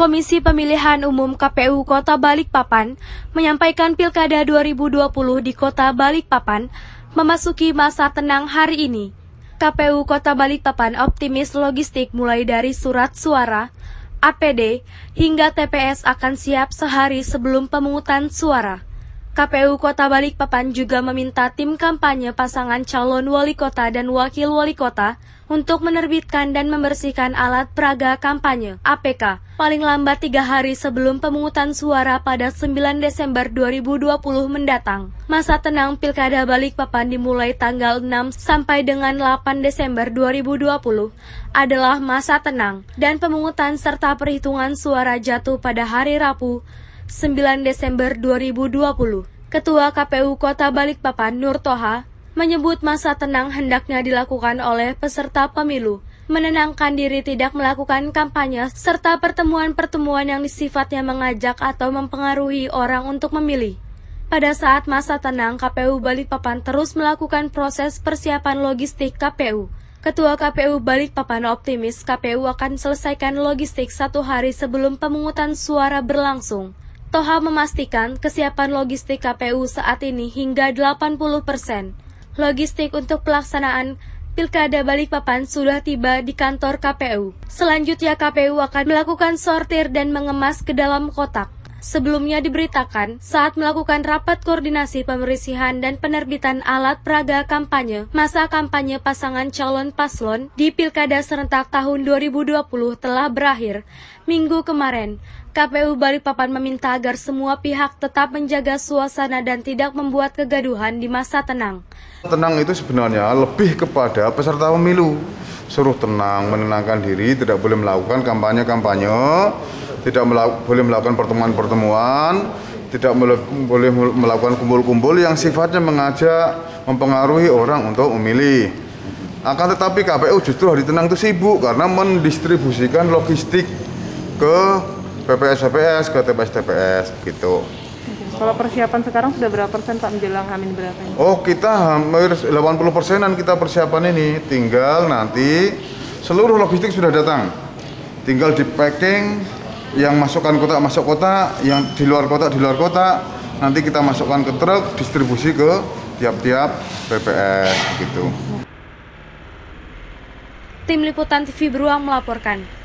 Komisi Pemilihan Umum KPU Kota Balikpapan menyampaikan Pilkada 2020 di Kota Balikpapan memasuki masa tenang hari ini. KPU Kota Balikpapan optimis logistik mulai dari surat suara, APD, hingga TPS akan siap sehari sebelum pemungutan suara. KPU Kota Balikpapan juga meminta tim kampanye pasangan calon wali kota dan wakil wali kota untuk menerbitkan dan membersihkan alat peraga kampanye APK paling lambat tiga hari sebelum pemungutan suara pada 9 Desember 2020 mendatang. Masa tenang Pilkada Balikpapan dimulai tanggal 6 sampai dengan 8 Desember 2020 adalah masa tenang dan pemungutan serta perhitungan suara jatuh pada hari Rabu 9 Desember 2020. Ketua KPU Kota Balikpapan Nur Toha menyebut masa tenang hendaknya dilakukan oleh peserta pemilu, menenangkan diri tidak melakukan kampanye serta pertemuan-pertemuan yang sifatnya mengajak atau mempengaruhi orang untuk memilih. Pada saat masa tenang, KPU Balikpapan terus melakukan proses persiapan logistik KPU. Ketua KPU Balikpapan optimis KPU akan selesaikan logistik satu hari sebelum pemungutan suara berlangsung. Toha memastikan kesiapan logistik KPU saat ini hingga 80 persen. Logistik untuk pelaksanaan Pilkada Balikpapan sudah tiba di kantor KPU. Selanjutnya KPU akan melakukan sortir dan mengemas ke dalam kotak sebelumnya diberitakan saat melakukan rapat koordinasi pemerisihan dan penerbitan alat peraga kampanye masa kampanye pasangan calon paslon di Pilkada serentak tahun 2020 telah berakhir. Minggu kemarin, KPU Balikpapan meminta agar semua pihak tetap menjaga suasana dan tidak membuat kegaduhan di masa tenang. Tenang itu sebenarnya lebih kepada peserta pemilu. Suruh tenang, menenangkan diri, tidak boleh melakukan kampanye-kampanye tidak melaku, boleh melakukan pertemuan-pertemuan, tidak boleh melakukan kumpul-kumpul yang sifatnya mengajak, mempengaruhi orang untuk memilih. Akan tetapi KPU justru hari tenang itu sibuk karena mendistribusikan logistik ke PPS PPS ke TPS TPS gitu. Kalau persiapan sekarang sudah berapa persen Pak menjelang Hamin berapa ini? Oh kita hampir 80 persenan kita persiapan ini tinggal nanti seluruh logistik sudah datang tinggal di packing yang masukkan kotak masuk kota, yang di luar kota di luar kota, nanti kita masukkan ke truk, distribusi ke tiap-tiap PPS gitu. Tim Liputan TV Beruang melaporkan.